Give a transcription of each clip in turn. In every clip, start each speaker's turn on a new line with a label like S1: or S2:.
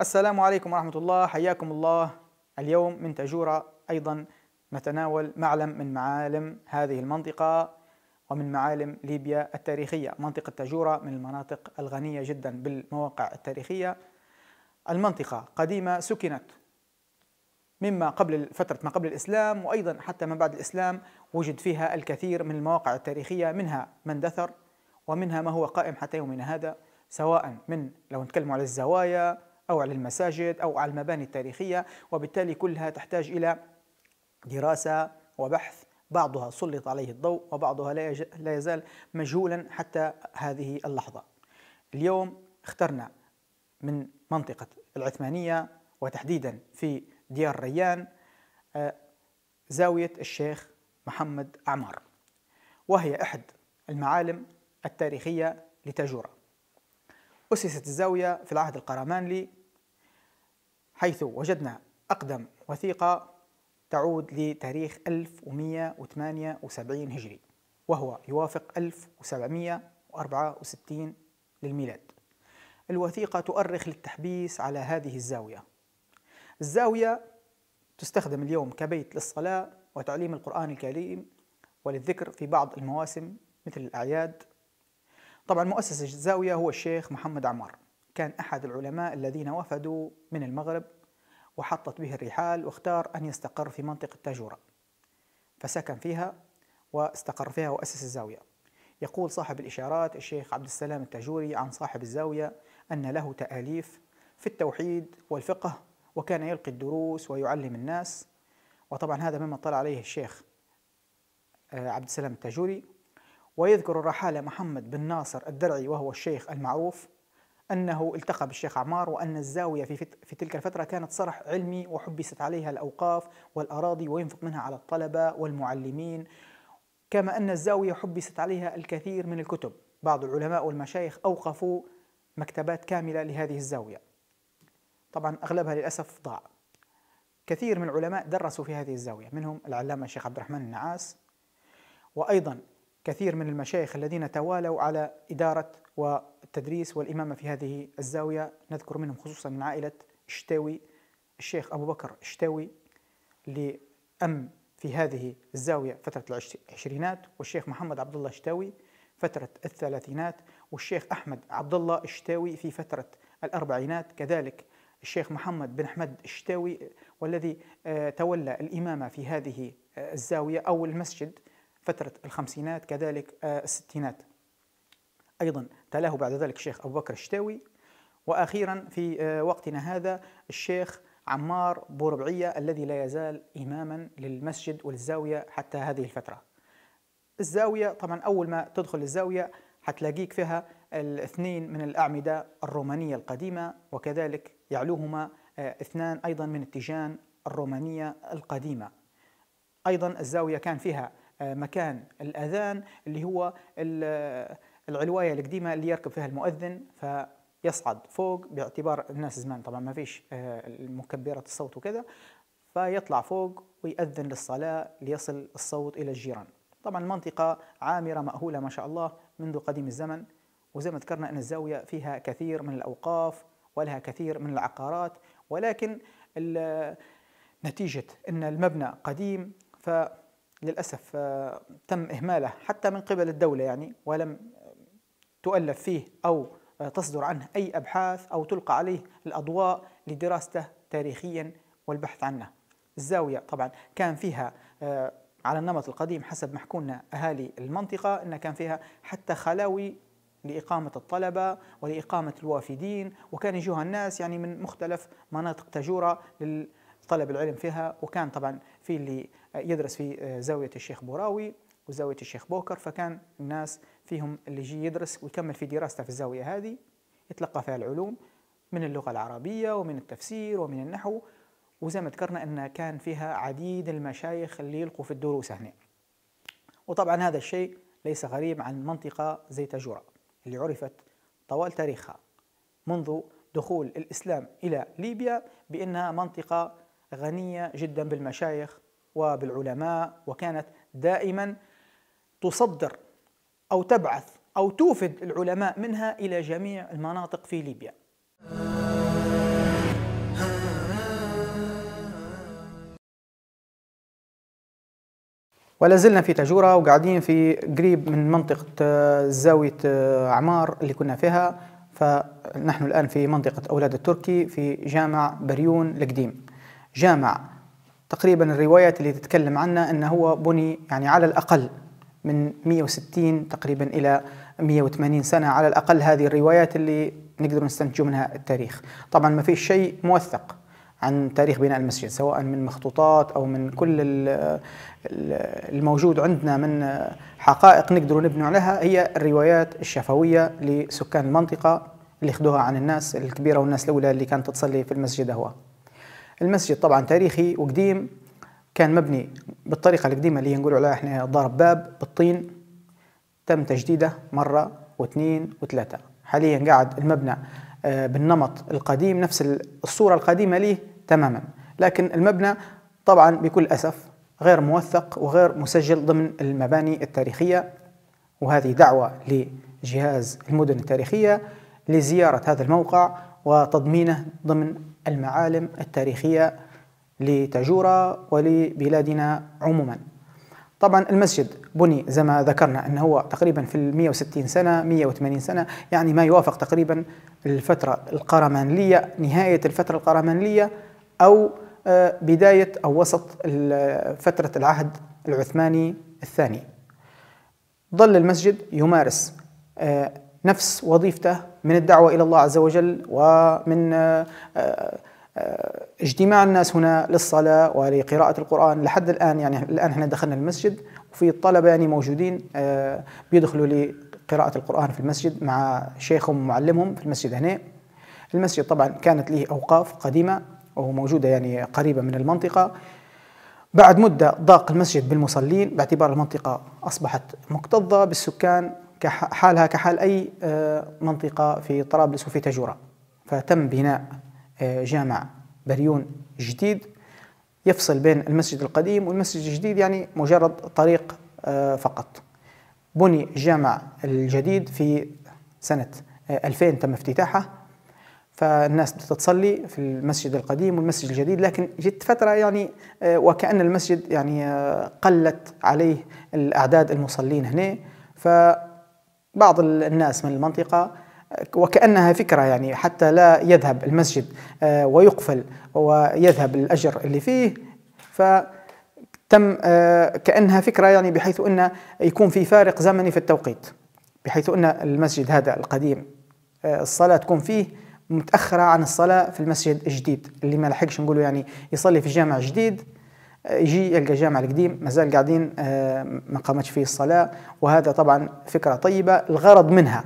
S1: السلام عليكم ورحمة الله حياكم الله اليوم من تاجورة أيضا نتناول معلم من معالم هذه المنطقة ومن معالم ليبيا التاريخية منطقة تاجورة من المناطق الغنية جدا بالمواقع التاريخية المنطقة قديمة سكنت مما قبل فترة ما قبل الإسلام وأيضا حتى ما بعد الإسلام وجد فيها الكثير من المواقع التاريخية منها من دثر ومنها ما هو قائم حتى يومنا هذا سواء من لو نتكلم على الزوايا أو على المساجد أو على المباني التاريخية وبالتالي كلها تحتاج إلى دراسة وبحث بعضها سلط عليه الضوء وبعضها لا يزال مجهولا حتى هذه اللحظة اليوم اخترنا من منطقة العثمانية وتحديدا في ديار ريان آه، زاوية الشيخ محمد عمار وهي أحد المعالم التاريخية لتاجورة أسست الزاوية في العهد القرمانلي حيث وجدنا أقدم وثيقة تعود لتاريخ 1178 هجري وهو يوافق 1764 للميلاد الوثيقة تؤرخ للتحبيس على هذه الزاوية الزاوية تستخدم اليوم كبيت للصلاة وتعليم القرآن الكريم وللذكر في بعض المواسم مثل الأعياد طبعا مؤسس الزاوية هو الشيخ محمد عمار كان أحد العلماء الذين وفدوا من المغرب وحطت به الرحال واختار أن يستقر في منطقة تاجورة فسكن فيها واستقر فيها وأسس الزاوية يقول صاحب الإشارات الشيخ عبد السلام التاجوري عن صاحب الزاوية أن له تآليف في التوحيد والفقه وكان يلقي الدروس ويعلم الناس وطبعا هذا مما اطلع عليه الشيخ آه، عبد السلام التاجوري ويذكر الرحالة محمد بن ناصر الدرعي وهو الشيخ المعروف أنه التقى بالشيخ عمار وأن الزاوية في, في تلك الفترة كانت صرح علمي وحبست عليها الأوقاف والأراضي وينفق منها على الطلبة والمعلمين كما أن الزاوية حبست عليها الكثير من الكتب بعض العلماء والمشايخ أوقفوا مكتبات كاملة لهذه الزاوية طبعا أغلبها للأسف ضاع كثير من العلماء درسوا في هذه الزاوية منهم العلامة الشيخ عبد الرحمن النعاس وأيضا كثير من المشايخ الذين توالوا على إدارة والتدريس والإمامة في هذه الزاوية نذكر منهم خصوصا من عائلة الشتاوي الشيخ أبو بكر الشتاوي اللي أم في هذه الزاوية فترة العشرينات والشيخ محمد عبد الله الشتاوي فترة الثلاثينات والشيخ أحمد عبد الله الشتاوي في فترة الأربعينات كذلك الشيخ محمد بن أحمد الشتاوي والذي آه، تولى الإمامة في هذه آه، الزاوية أو المسجد فترة الخمسينات كذلك آه، الستينات أيضا تلاه بعد ذلك الشيخ أبو بكر الشتاوي وأخيرا في آه، وقتنا هذا الشيخ عمار بوربعية الذي لا يزال إماما للمسجد والزاوية حتى هذه الفترة الزاوية طبعا أول ما تدخل الزاوية حتلاقيك فيها الاثنين من الأعمدة الرومانية القديمة وكذلك يعلوهما آه، اثنان أيضا من التيجان الرومانية القديمة أيضا الزاوية كان فيها آه، مكان الأذان اللي هو العلواية القديمة اللي يركب فيها المؤذن فيصعد فوق باعتبار الناس زمان طبعا ما فيش آه، مكبرات الصوت وكذا فيطلع فوق ويأذن للصلاة ليصل الصوت إلى الجيران طبعا المنطقة عامرة مأهولة ما شاء الله منذ قديم الزمن وزي ما ذكرنا أن الزاوية فيها كثير من الأوقاف ولها كثير من العقارات ولكن نتيجة أن المبنى قديم ف للأسف آه، تم إهماله حتى من قبل الدولة يعني ولم تؤلف فيه أو تصدر عنه أي أبحاث أو تلقى عليه الأضواء لدراسته تاريخيا والبحث عنه الزاوية طبعا كان فيها آه، على النمط القديم حسب محكونا أهالي المنطقة أن كان فيها حتى خلاوي لإقامة الطلبة ولإقامة الوافدين وكان يجوها الناس يعني من مختلف مناطق تجورة للطلب العلم فيها وكان طبعا في اللي يدرس في آه، زاوية الشيخ بوراوي وزاوية الشيخ بوكر فكان الناس فيهم اللي يجي يدرس ويكمل في دراسته في الزاوية هذه يتلقى فيها العلوم من اللغة العربية ومن التفسير ومن النحو وزي ما ذكرنا أن كان فيها عديد المشايخ اللي يلقوا في الدروس هنا وطبعا هذا الشيء ليس غريب عن منطقة زي تجورة اللي عرفت طوال تاريخها منذ دخول الإسلام إلى ليبيا بأنها منطقة غنية جدا بالمشايخ وبالعلماء وكانت دائما تصدر أو تبعث أو توفد العلماء منها إلى جميع المناطق في ليبيا ولا زلنا في تجورة وقاعدين في قريب من منطقة آه، زاوية آه، عمار اللي كنا فيها فنحن الآن في منطقة أولاد التركي في جامع بريون القديم جامع تقريبا الروايات اللي تتكلم عنها أنه هو بني يعني على الأقل من 160 تقريبا إلى 180 سنة على الأقل هذه الروايات اللي نقدر نستنتج منها التاريخ طبعا ما فيش شيء موثق عن تاريخ بناء المسجد سواء من مخطوطات او من كل الموجود عندنا من حقائق نقدروا نبنوا عليها هي الروايات الشفويه لسكان المنطقه اللي خدوها عن الناس الكبيره والناس الاولى اللي كانت تصلي في المسجد هو المسجد طبعا تاريخي وقديم كان مبني بالطريقة القديمة اللي نقولوا عليها احنا ضرب باب بالطين تم تجديده مرة واثنين وثلاثة حاليا قاعد المبنى آه، بالنمط القديم نفس الصورة القديمة ليه تماما لكن المبنى طبعا بكل أسف غير موثق وغير مسجل ضمن المباني التاريخية وهذه دعوة لجهاز المدن التاريخية لزيارة هذا الموقع وتضمينه ضمن المعالم التاريخية لتاجورا ولبلادنا عموما طبعا المسجد بني زي ما ذكرنا أنه هو تقريبا في 160 سنة 180 سنة يعني ما يوافق تقريبا الفترة القرمانلية نهاية الفترة القرمانلية أو آه، بداية أو وسط فترة العهد العثماني الثاني ظل المسجد يمارس آه، نفس وظيفته من الدعوة إلى الله عز وجل ومن آه، آه، اجتماع الناس هنا للصلاة ولقراءة القرآن لحد الآن يعني الآن احنا دخلنا المسجد وفي الطلبة يعني موجودين آه، بيدخلوا لقراءة القرآن في المسجد مع شيخهم ومعلمهم في المسجد هنا المسجد طبعا كانت له أوقاف قديمة وهو موجودة يعني قريبة من المنطقة بعد مدة ضاق المسجد بالمصلين باعتبار المنطقة أصبحت مكتظة بالسكان حالها كحال أي آه، منطقة في طرابلس وفي تجورة فتم بناء آه، جامع بريون جديد يفصل بين المسجد القديم والمسجد الجديد يعني مجرد طريق آه، فقط بني الجامع الجديد في سنة 2000 تم افتتاحه فالناس بتتصلي في المسجد القديم والمسجد الجديد لكن جت فترة يعني وكأن المسجد يعني قلت عليه الأعداد المصلين هنا ف بعض الناس من المنطقة وكأنها فكرة يعني حتى لا يذهب المسجد آه، ويقفل ويذهب الأجر اللي فيه ف تم آه، كأنها فكرة يعني بحيث أن يكون في فارق زمني في التوقيت بحيث أن المسجد هذا القديم آه، الصلاة تكون فيه متأخرة عن الصلاة في المسجد الجديد اللي ما لحقش نقوله يعني يصلي في جامع جديد يجي يلقى الجامع القديم مازال قاعدين آه، ما قامتش فيه الصلاة وهذا طبعا فكرة طيبة الغرض منها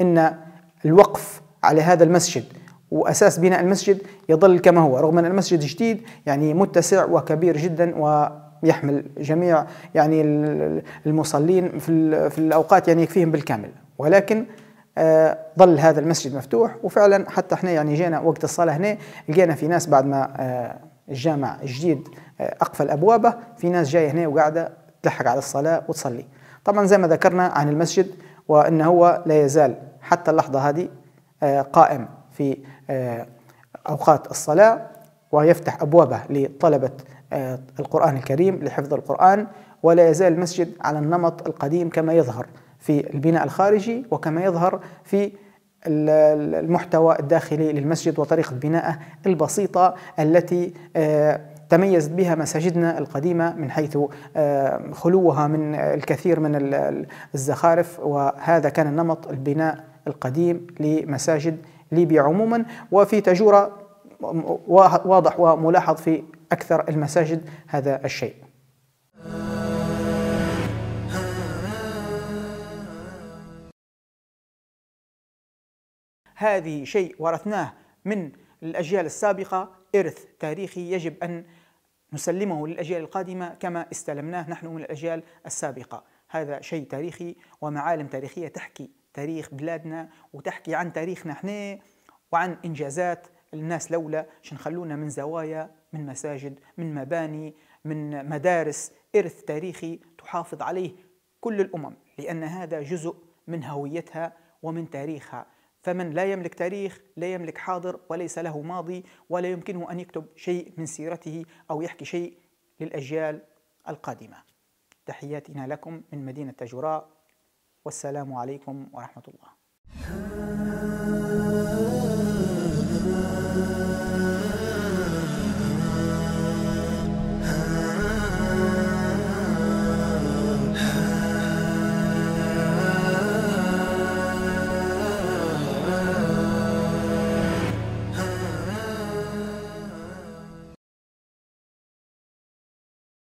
S1: أن الوقف على هذا المسجد وأساس بناء المسجد يظل كما هو رغم أن المسجد جديد يعني متسع وكبير جدا و يحمل جميع يعني المصلين في الاوقات يعني يكفيهم بالكامل ولكن آه ظل هذا المسجد مفتوح وفعلا حتى احنا يعني جينا وقت الصلاه هنا لقينا في ناس بعد ما آه الجامع الجديد آه، اقفل ابوابه في ناس جايه هنا وقاعده تلحق على الصلاه وتصلي طبعا زي ما ذكرنا عن المسجد وان هو لا يزال حتى اللحظه هذه آه، قائم في آه، اوقات الصلاه ويفتح ابوابه لطلبه القران الكريم لحفظ القران ولا يزال المسجد على النمط القديم كما يظهر في البناء الخارجي وكما يظهر في المحتوى الداخلي للمسجد وطريقة بنائه البسيطة التي آه، تميزت بها مساجدنا القديمة من حيث آه، خلوها من الكثير من الزخارف وهذا كان نمط البناء القديم لمساجد ليبيا عموما وفي تجورة واضح وملاحظ في أكثر المساجد هذا الشيء هذه شيء ورثناه من الأجيال السابقة إرث تاريخي يجب أن نسلمه للأجيال القادمة كما استلمناه نحن من الأجيال السابقة هذا شيء تاريخي ومعالم تاريخية تحكي تاريخ بلادنا وتحكي عن تاريخنا احنا وعن إنجازات الناس لولا شنخلونا من زوايا من مساجد من مباني من مدارس إرث تاريخي تحافظ عليه كل الأمم لأن هذا جزء من هويتها ومن تاريخها فمن لا يملك تاريخ لا يملك حاضر وليس له ماضي ولا يمكنه أن يكتب شيء من سيرته أو يحكي شيء للأجيال القادمة تحياتنا لكم من مدينة تجوراء والسلام عليكم ورحمة الله